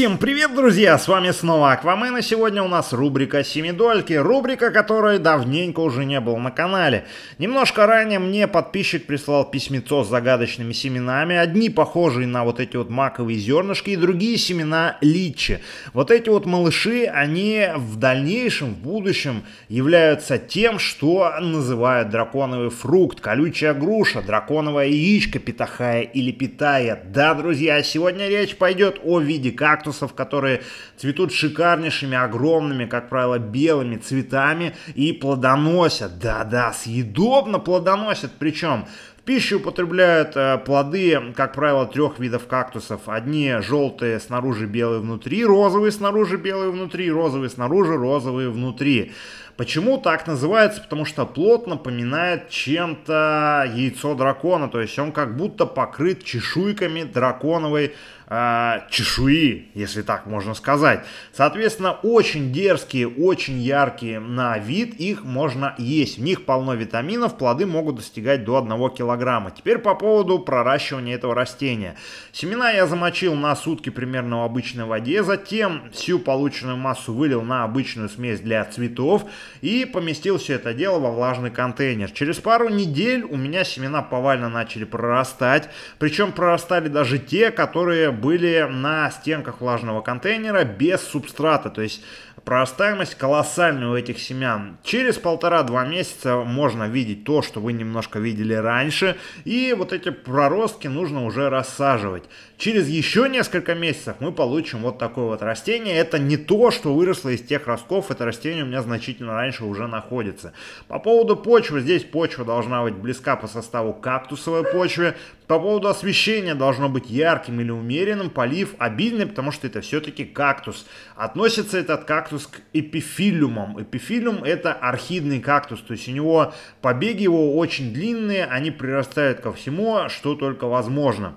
Всем привет, друзья! С вами снова Аквамен, и сегодня у нас рубрика «Семидольки», рубрика, которой давненько уже не было на канале. Немножко ранее мне подписчик прислал письмецо с загадочными семенами, одни похожие на вот эти вот маковые зернышки и другие семена личи. Вот эти вот малыши, они в дальнейшем, в будущем являются тем, что называют драконовый фрукт, колючая груша, драконовая яичко, петахая или питая. Да, друзья, сегодня речь пойдет о виде кактуса кактусов, которые цветут шикарнейшими, огромными, как правило, белыми цветами и плодоносят. Да-да, съедобно плодоносят. Причем пищу употребляют э, плоды, как правило, трех видов кактусов. Одни желтые снаружи, белые внутри, розовые снаружи, белые внутри, розовые снаружи, розовые внутри. Почему так называется? Потому что плод напоминает чем-то яйцо дракона, то есть он как будто покрыт чешуйками драконовой э, чешуи, если так можно сказать. Соответственно, очень дерзкие, очень яркие на вид, их можно есть. В них полно витаминов, плоды могут достигать до 1 кг программа. Теперь по поводу проращивания этого растения. Семена я замочил на сутки примерно в обычной воде, затем всю полученную массу вылил на обычную смесь для цветов и поместил все это дело во влажный контейнер. Через пару недель у меня семена повально начали прорастать, причем прорастали даже те, которые были на стенках влажного контейнера без субстрата, то есть Прорастаемость колоссальная у этих семян. Через полтора-два месяца можно видеть то, что вы немножко видели раньше. И вот эти проростки нужно уже рассаживать. Через еще несколько месяцев мы получим вот такое вот растение. Это не то, что выросло из тех ростков. Это растение у меня значительно раньше уже находится. По поводу почвы. Здесь почва должна быть близка по составу кактусовой почве. По поводу освещения должно быть ярким или умеренным, полив обильный, потому что это все-таки кактус. Относится этот кактус к эпифилиумам. Эпифилиум это орхидный кактус, то есть у него побеги его очень длинные, они прирастают ко всему, что только возможно.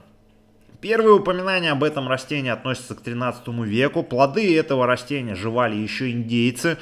Первые упоминания об этом растении относятся к 13 веку. Плоды этого растения жевали еще индейцы.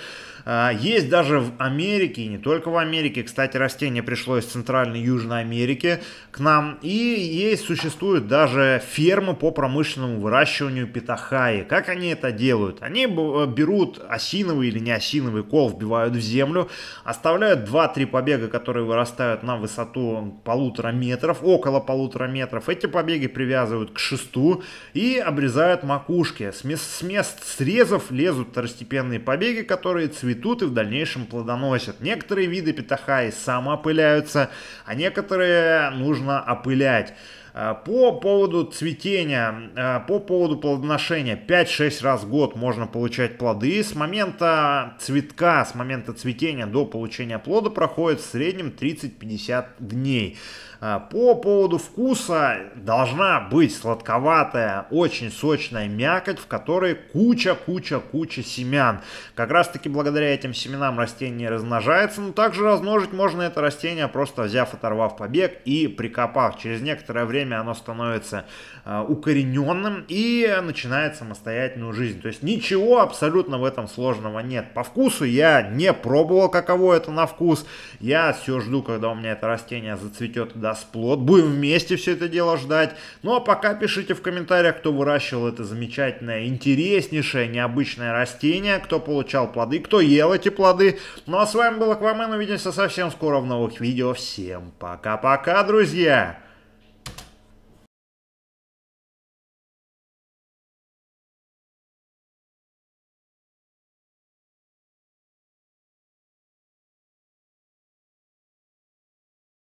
А, есть даже в Америке, и не только в Америке, кстати, растение пришло из Центральной Южной Америки к нам, и есть, существуют даже фермы по промышленному выращиванию питахаи. Как они это делают? Они э, берут осиновый или не осиновый кол, вбивают в землю, оставляют 2-3 побега, которые вырастают на высоту полутора метров, около полутора метров. Эти побеги привязывают к шесту и обрезают макушки. С мест, с мест срезов лезут второстепенные побеги, которые цветут цветут и в дальнейшем плодоносят. Некоторые виды петахаи самоопыляются, а некоторые нужно опылять. Э, по поводу цветения, э, по поводу плодоношения, 5-6 раз в год можно получать плоды. С момента цветка, с момента цветения до получения плода проходит в среднем 30-50 дней. Э, по поводу вкуса должна быть сладковатая, очень сочная мякоть, в которой куча-куча-куча семян. Как раз таки благодаря этим семенам растение размножается, но также размножить можно это растение, просто взяв, оторвав побег и прикопав. Через некоторое время время оно становится а, укорененным и начинает самостоятельную жизнь. То есть ничего абсолютно в этом сложного нет. По вкусу я не пробовал, каково это на вкус. Я все жду, когда у меня это растение зацветет и даст плод. Будем вместе все это дело ждать. Ну а пока пишите в комментариях, кто выращивал это замечательное, интереснейшее, необычное растение, кто получал плоды, кто ел эти плоды. Ну а с вами был Аквамен, увидимся совсем скоро в новых видео. Всем пока-пока, друзья!